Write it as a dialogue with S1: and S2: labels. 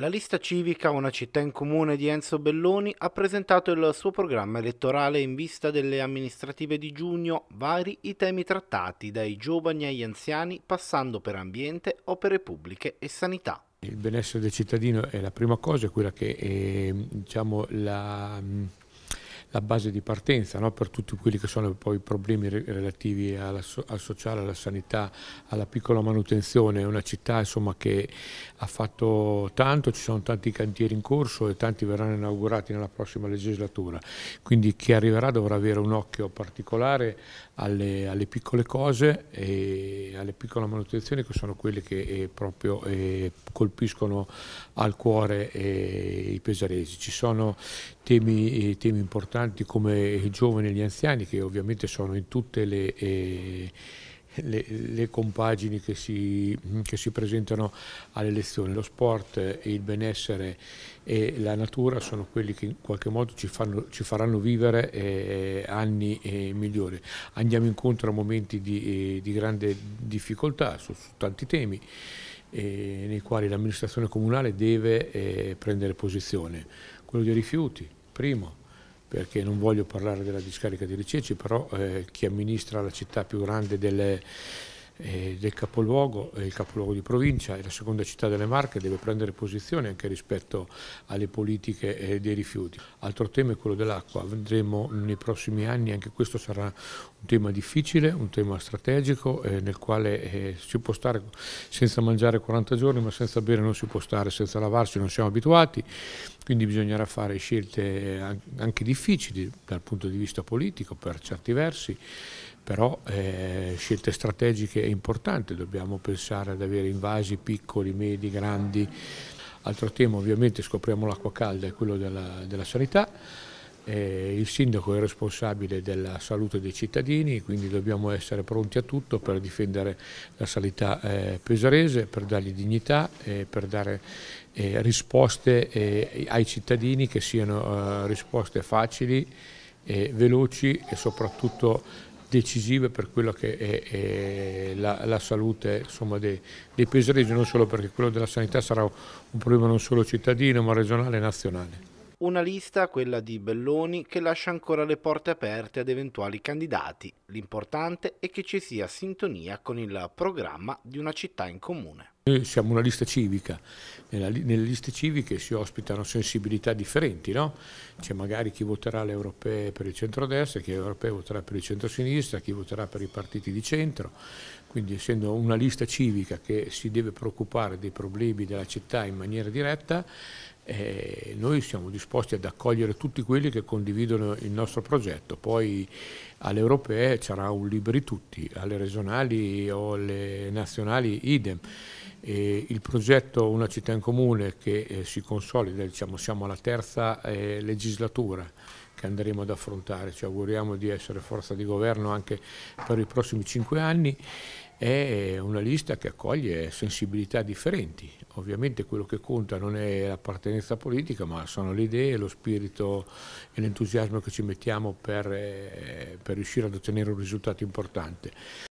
S1: La lista civica Una città in comune di Enzo Belloni ha presentato il suo programma elettorale in vista delle amministrative di giugno, vari i temi trattati dai giovani agli anziani, passando per ambiente, opere pubbliche e sanità. Il
S2: benessere del cittadino è la prima cosa, è quella che è, diciamo, la la base di partenza no? per tutti quelli che sono poi i problemi relativi alla, al sociale, alla sanità, alla piccola manutenzione. È una città insomma, che ha fatto tanto, ci sono tanti cantieri in corso e tanti verranno inaugurati nella prossima legislatura. Quindi chi arriverà dovrà avere un occhio particolare alle, alle piccole cose e alle piccole manutenzioni che sono quelle che eh, proprio eh, colpiscono al cuore eh, i pesaresi. Ci sono temi, eh, temi importanti importanti come i giovani e gli anziani che ovviamente sono in tutte le... Eh, le, le, compagini che si, che si, presentano alle lezioni. Lo sport, il benessere e la natura sono quelli che in qualche modo ci, fanno, ci faranno vivere eh, anni eh, migliori. Andiamo incontro a momenti di, eh, di grande difficoltà su, su tanti temi eh, nei quali l'amministrazione comunale deve eh, prendere posizione. Quello dei rifiuti, primo, perché non voglio parlare della discarica di Riceci, però eh, chi amministra la città più grande delle eh, del capoluogo, il capoluogo di provincia e la seconda città delle Marche deve prendere posizione anche rispetto alle politiche eh, dei rifiuti. Altro tema è quello dell'acqua, vedremo nei prossimi anni, anche questo sarà un tema difficile, un tema strategico eh, nel quale eh, si può stare senza mangiare 40 giorni ma senza bere non si può stare, senza lavarsi non siamo abituati, quindi bisognerà fare scelte eh, anche difficili dal punto di vista politico per certi versi, però eh, scelte strategiche è importante, dobbiamo pensare ad avere invasi piccoli, medi, grandi. Altro tema ovviamente scopriamo l'acqua calda è quello della, della sanità, eh, il sindaco è responsabile della salute dei cittadini, quindi dobbiamo essere pronti a tutto per difendere la sanità eh, pesarese, per dargli dignità, eh, per dare eh, risposte eh, ai cittadini che siano eh, risposte facili, veloci e soprattutto decisive per quello che è, è la, la, salute insomma, dei, dei pesaresi, non solo perché quello della sanità sarà un problema non solo cittadino ma regionale e nazionale.
S1: Una lista, quella di Belloni, che lascia ancora le porte aperte ad eventuali candidati. L'importante è che ci sia sintonia con il programma di una città in comune.
S2: Noi siamo una lista civica, Nella, nelle liste civiche si ospitano sensibilità differenti, no? c'è magari chi voterà le europee per il centro-destra, chi europee voterà per il centro-sinistra, chi voterà per i partiti di centro, quindi essendo una lista civica che si deve preoccupare dei problemi della città in maniera diretta, eh, noi siamo disposti ad accogliere tutti quelli che condividono il nostro progetto, poi alle europee sarà un liberi tutti, alle regionali o alle nazionali idem. E il progetto Una città in comune che eh, si consolida, diciamo, siamo alla terza eh, legislatura che andremo ad affrontare, ci auguriamo di essere forza di governo anche per i prossimi cinque anni, è una lista che accoglie sensibilità differenti. Ovviamente quello che conta non è l'appartenenza politica, ma sono le idee, lo spirito e l'entusiasmo che ci mettiamo per, eh, per riuscire ad ottenere un risultato importante.